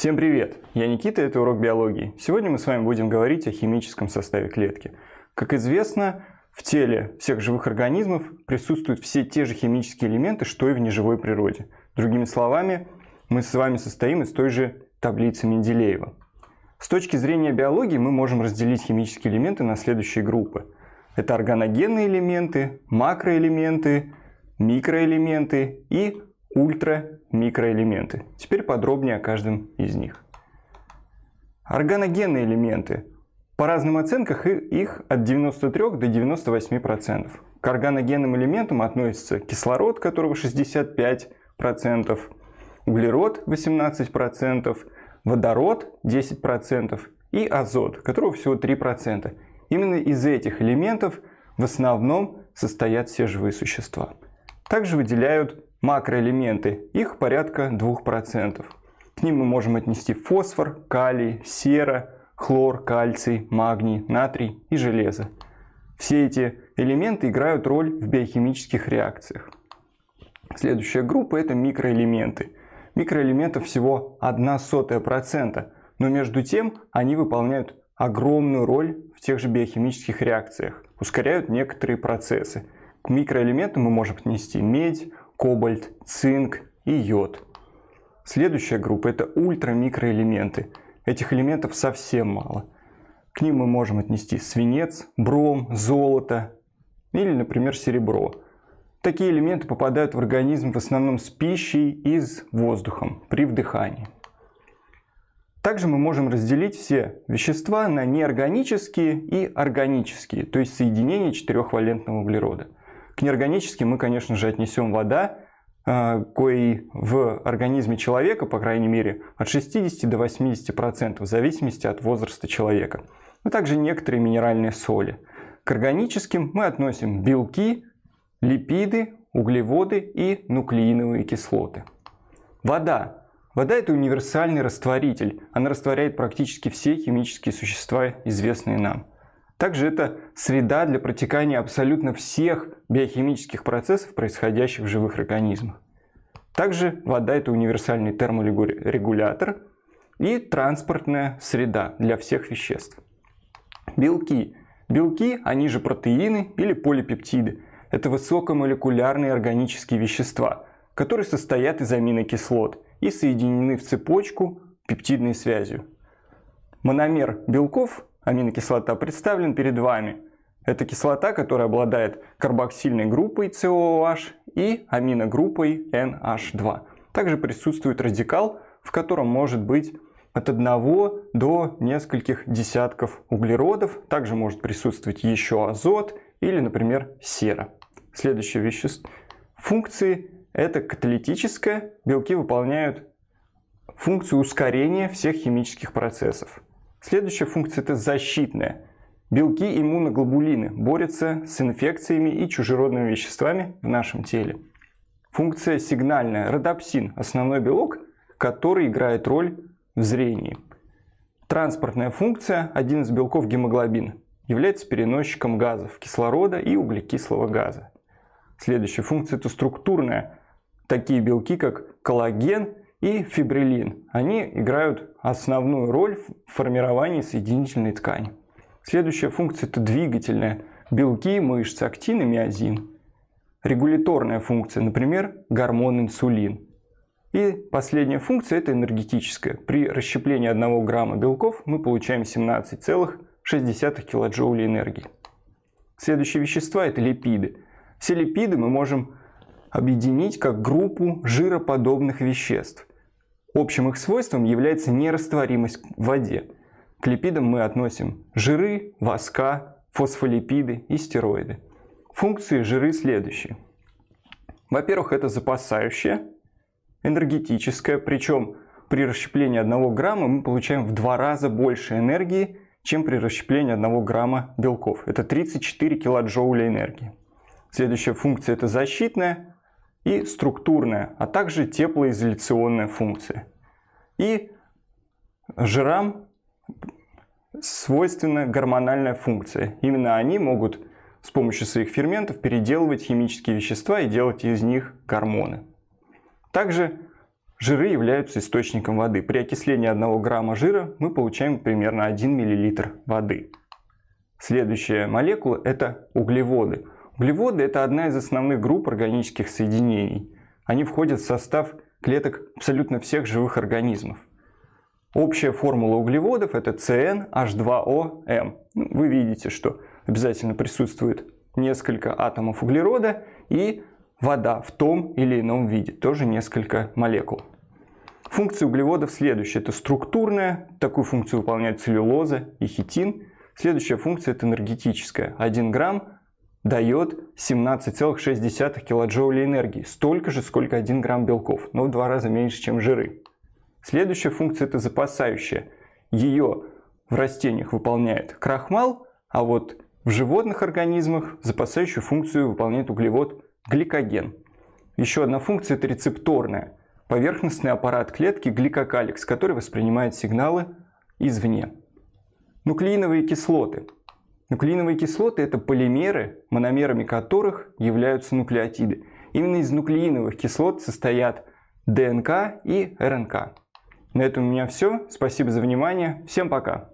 Всем привет! Я Никита, это урок биологии. Сегодня мы с вами будем говорить о химическом составе клетки. Как известно, в теле всех живых организмов присутствуют все те же химические элементы, что и в неживой природе. Другими словами, мы с вами состоим из той же таблицы Менделеева. С точки зрения биологии мы можем разделить химические элементы на следующие группы. Это органогенные элементы, макроэлементы, микроэлементы и ультра-микроэлементы. Теперь подробнее о каждом из них. Органогенные элементы. По разным оценкам их от 93 до 98%. К органогенным элементам относятся кислород, которого 65%, углерод 18%, водород 10% и азот, которого всего 3%. Именно из этих элементов в основном состоят все живые существа. Также выделяют макроэлементы. Их порядка 2%. К ним мы можем отнести фосфор, калий, сера, хлор, кальций, магний, натрий и железо. Все эти элементы играют роль в биохимических реакциях. Следующая группа – это микроэлементы. Микроэлементов всего процента но между тем они выполняют огромную роль в тех же биохимических реакциях, ускоряют некоторые процессы. К микроэлементам мы можем отнести медь, кобальт, цинк и йод. Следующая группа это ультрамикроэлементы. Этих элементов совсем мало. К ним мы можем отнести свинец, бром, золото или, например, серебро. Такие элементы попадают в организм в основном с пищей и с воздухом при вдыхании. Также мы можем разделить все вещества на неорганические и органические, то есть соединение четырехвалентного углерода – к неорганическим мы, конечно же, отнесем вода, э, коей в организме человека, по крайней мере, от 60 до 80% процентов, в зависимости от возраста человека, а также некоторые минеральные соли. К органическим мы относим белки, липиды, углеводы и нуклеиновые кислоты. Вода. Вода – это универсальный растворитель. Она растворяет практически все химические существа, известные нам. Также это среда для протекания абсолютно всех биохимических процессов, происходящих в живых организмах. Также вода – это универсальный терморегулятор и транспортная среда для всех веществ. Белки. Белки, они же протеины или полипептиды, это высокомолекулярные органические вещества, которые состоят из аминокислот и соединены в цепочку пептидной связью. Мономер белков аминокислота представлен перед вами. Это кислота, которая обладает карбоксильной группой COOH и аминогруппой NH2. Также присутствует радикал, в котором может быть от одного до нескольких десятков углеродов. Также может присутствовать еще азот или, например, сера. Следующее вещество. Функции – это каталитическое. Белки выполняют функцию ускорения всех химических процессов. Следующая функция – это защитная. Белки иммуноглобулины борются с инфекциями и чужеродными веществами в нашем теле. Функция сигнальная – родопсин – основной белок, который играет роль в зрении. Транспортная функция – один из белков гемоглобин, является переносчиком газов кислорода и углекислого газа. Следующая функция – это структурная. Такие белки, как коллаген и фибрилин. Они играют основную роль в формировании соединительной ткани. Следующая функция – это двигательная. Белки, мышцы, актин и миозин. Регуляторная функция, например, гормон инсулин. И последняя функция – это энергетическая. При расщеплении 1 грамма белков мы получаем 17,6 килоджоулей энергии. Следующие вещества – это липиды. Все липиды мы можем объединить как группу жироподобных веществ. Общим их свойством является нерастворимость в воде. К липидам мы относим жиры, воска, фосфолипиды и стероиды. Функции жиры следующие. Во-первых, это запасающая, энергетическая, причем при расщеплении 1 грамма мы получаем в два раза больше энергии, чем при расщеплении 1 грамма белков. Это 34 килоджоуля энергии. Следующая функция это защитная, и структурная, а также теплоизоляционная функция. И жирам свойственна гормональная функция. Именно они могут с помощью своих ферментов переделывать химические вещества и делать из них гормоны. Также жиры являются источником воды. При окислении 1 грамма жира мы получаем примерно 1 миллилитр воды. Следующая молекула – это углеводы – Углеводы – это одна из основных групп органических соединений. Они входят в состав клеток абсолютно всех живых организмов. Общая формула углеводов – это CnH2OM. Ну, вы видите, что обязательно присутствует несколько атомов углерода и вода в том или ином виде, тоже несколько молекул. Функции углеводов следующие. Это структурная, такую функцию выполняют целлюлоза и хитин. Следующая функция – это энергетическая. 1 грамм дает 17,6 килоджоулей энергии, столько же, сколько 1 грамм белков, но в два раза меньше, чем жиры. Следующая функция – это запасающая. Ее в растениях выполняет крахмал, а вот в животных организмах запасающую функцию выполняет углевод гликоген. Еще одна функция – это рецепторная. Поверхностный аппарат клетки – гликокаликс, который воспринимает сигналы извне. Нуклеиновые кислоты – Нуклеиновые кислоты – это полимеры, мономерами которых являются нуклеотиды. Именно из нуклеиновых кислот состоят ДНК и РНК. На этом у меня все. Спасибо за внимание. Всем пока!